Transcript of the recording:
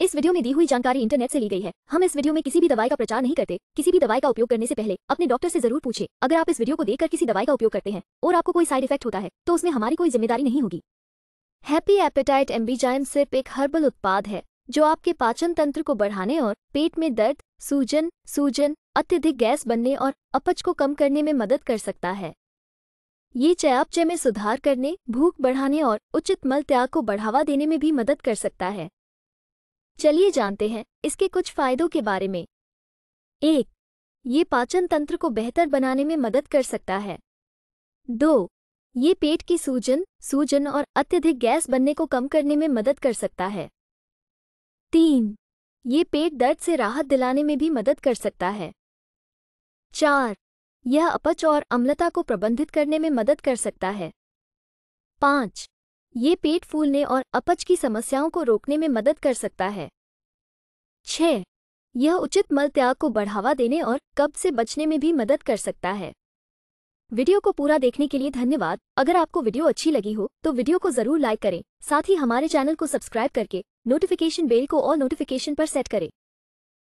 इस वीडियो में दी हुई जानकारी इंटरनेट से ली गई है हम इस वीडियो में किसी भी दवाई का प्रचार नहीं करते किसी भी दवाई का उपयोग करने से पहले अपने डॉक्टर से जरूर पूछे अगर आप इस वीडियो को देखकर किसी दवाई का उपयोग करते हैं और आपको कोई साइड इफेक्ट होता है तो उसमें हमारी कोई जिम्मेदारी नहीं होगी हैप्पी एपेटाइट एम्बीजाइम सिर्फ एक हर्बल उत्पाद है जो आपके पाचन तंत्र को बढ़ाने और पेट में दर्द सूजन सूजन अत्यधिक गैस बनने और अपच को कम करने में मदद कर सकता है ये चयापचय में सुधार करने भूख बढ़ाने और उचित मल त्याग को बढ़ावा देने में भी मदद कर सकता है चलिए जानते हैं इसके कुछ फायदों के बारे में एक ये पाचन तंत्र को बेहतर बनाने में मदद कर सकता है दो ये पेट की सूजन सूजन और अत्यधिक गैस बनने को कम करने में मदद कर सकता है तीन ये पेट दर्द से राहत दिलाने में भी मदद कर सकता है चार यह अपच और अम्लता को प्रबंधित करने में मदद कर सकता है पाँच ये पेट फूलने और अपच की समस्याओं को रोकने में मदद कर सकता है छ यह उचित मल त्याग को बढ़ावा देने और कब्ज से बचने में भी मदद कर सकता है वीडियो को पूरा देखने के लिए धन्यवाद अगर आपको वीडियो अच्छी लगी हो तो वीडियो को जरूर लाइक करें साथ ही हमारे चैनल को सब्सक्राइब करके नोटिफिकेशन बेल को ऑल नोटिफिकेशन पर सेट करें